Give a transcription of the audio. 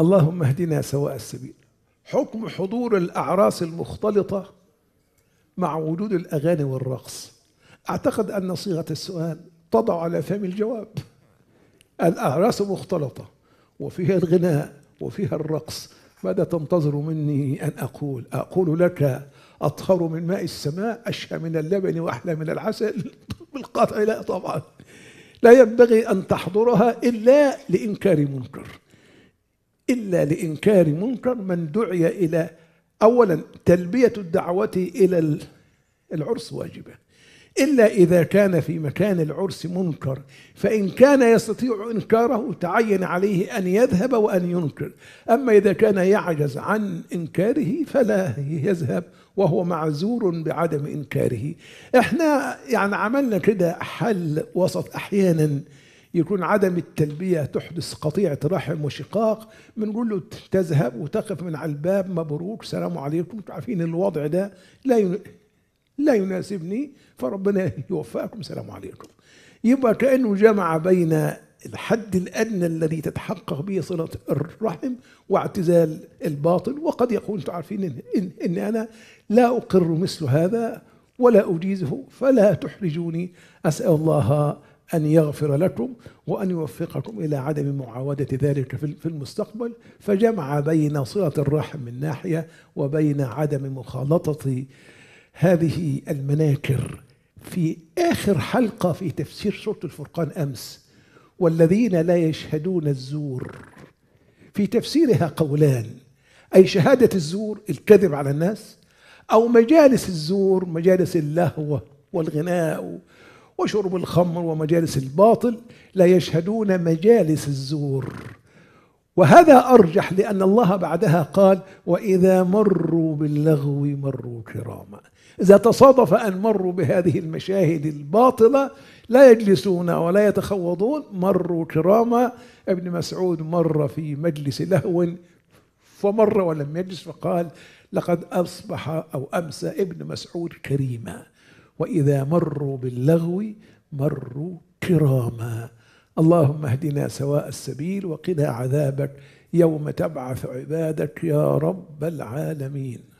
اللهم اهدنا سواء السبيل حكم حضور الأعراس المختلطة مع وجود الأغاني والرقص أعتقد أن صيغة السؤال تضع على فم الجواب الأعراس مختلطة وفيها الغناء وفيها الرقص ماذا تنتظر مني أن أقول أقول لك أطهر من ماء السماء أشهى من اللبن وأحلى من العسل بالقطع لا طبعا لا ينبغي أن تحضرها إلا لإنكار منكر إلا لإنكار منكر من دعي إلى أولا تلبية الدعوة إلى العرس واجبة إلا إذا كان في مكان العرس منكر فإن كان يستطيع إنكاره تعين عليه أن يذهب وأن ينكر أما إذا كان يعجز عن إنكاره فلا يذهب وهو معذور بعدم إنكاره إحنا يعني عملنا كده حل وسط أحيانا يكون عدم التلبية تحدث قطيعة رحم وشقاق بنقول له تذهب وتقف من على الباب مبروك سلام عليكم عارفين الوضع ده لا لا يناسبني فربنا يوفقكم سلام عليكم يبقى كأنه جمع بين الحد الأدنى الذي تتحقق به صلة الرحم واعتزال الباطل وقد يقول أنتم عارفين إن, إن, إن أنا لا أقر مثل هذا ولا أجيزه فلا تحرجوني أسأل الله أن يغفر لكم وأن يوفقكم إلى عدم معاودة ذلك في المستقبل فجمع بين صلة الرحم من ناحية وبين عدم مخالطة هذه المناكر في آخر حلقة في تفسير سورة الفرقان أمس والذين لا يشهدون الزور في تفسيرها قولان أي شهادة الزور الكذب على الناس أو مجالس الزور مجالس اللهو والغناء وشرب الخمر ومجالس الباطل لا يشهدون مجالس الزور وهذا أرجح لأن الله بعدها قال وإذا مروا باللغو مروا كراما إذا تصادف أن مروا بهذه المشاهد الباطلة لا يجلسون ولا يتخوضون مروا كراما ابن مسعود مر في مجلس لهو فمر ولم يجلس فقال لقد أصبح أو أمسى ابن مسعود كريما واذا مروا باللغو مروا كراما اللهم اهدنا سواء السبيل وقنا عذابك يوم تبعث عبادك يا رب العالمين